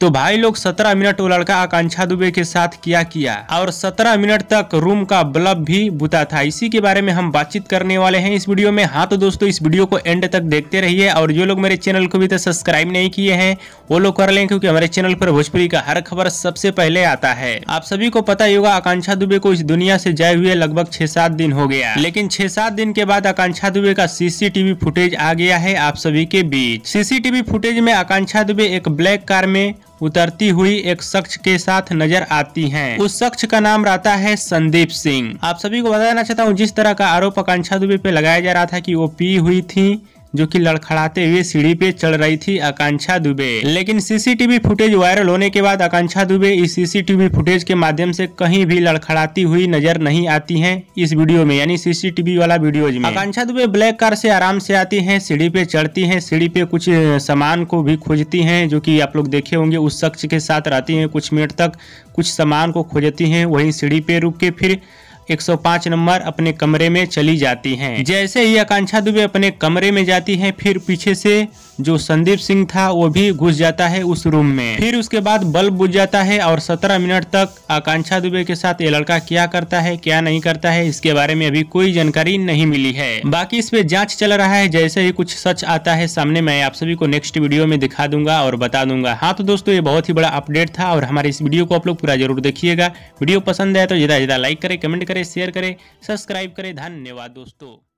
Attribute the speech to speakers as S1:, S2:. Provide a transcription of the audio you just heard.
S1: तो भाई लोग सत्रह मिनट वो लड़का आकांक्षा दुबे के साथ किया किया और सत्रह मिनट तक रूम का बल्ब भी बुता था इसी के बारे में हम बातचीत करने वाले हैं इस वीडियो में हाँ तो दोस्तों इस वीडियो को एंड तक देखते रहिए और जो लोग मेरे चैनल को भी तक सब्सक्राइब नहीं किए हैं वो लोग कर लें क्योंकि हमारे चैनल पर भोजपुरी का हर खबर सबसे पहले आता है आप सभी को पता ही होगा आकांक्षा दुबे को इस दुनिया से जाए हुए लगभग छह सात दिन हो गया लेकिन छह सात दिन के बाद आकांक्षा दुबे का सीसीटीवी फुटेज आ गया है आप सभी के बीच सीसीटीवी फुटेज में आकांक्षा दुबे एक ब्लैक कार में उतरती हुई एक शख्स के साथ नजर आती हैं। उस शख्स का नाम रहता है संदीप सिंह आप सभी को बताना चाहता हूँ जिस तरह का आरोप आकांक्षा दुबे पे लगाया जा रहा था कि वो पी हुई थी जो कि लड़खड़ाते हुए सीढ़ी पे चढ़ रही थी आकांक्षा दुबे लेकिन सीसीटीवी फुटेज वायरल होने के बाद आकांक्षा दुबे इस सीसीटीवी फुटेज के माध्यम से कहीं भी लड़खड़ाती हुई नजर नहीं आती है इस वीडियो में यानी सीसीटीवी वाला वीडियो में आकांक्षा दुबे ब्लैक कार से आराम से आती है सीढ़ी पे चढ़ती है सीढ़ी पे कुछ सामान को भी खोजती है जो की आप लोग देखे होंगे उस शख्स के साथ रहती है कुछ मिनट तक कुछ सामान को खोजती है वही सीढ़ी पे रुक के फिर 105 नंबर अपने कमरे में चली जाती हैं जैसे ही आकांक्षा दुबे अपने कमरे में जाती हैं फिर पीछे से जो संदीप सिंह था वो भी घुस जाता है उस रूम में फिर उसके बाद बल्ब बुझ जाता है और सत्रह मिनट तक आकांक्षा दुबे के साथ ये लड़का क्या करता है क्या नहीं करता है इसके बारे में अभी कोई जानकारी नहीं मिली है बाकी इस पे जाँच चल रहा है जैसे ही कुछ सच आता है सामने मैं आप सभी को नेक्स्ट वीडियो में दिखा दूंगा और बता दूंगा हाँ तो दोस्तों ये बहुत ही बड़ा अपडेट था और हमारे इस वीडियो को आप लोग पूरा जरूर देखिएगा वीडियो पसंद आए तो ज़्यादा ज़्यादा लाइक करे कमेंट करे शेयर करे सब्सक्राइब करे धन्यवाद दोस्तों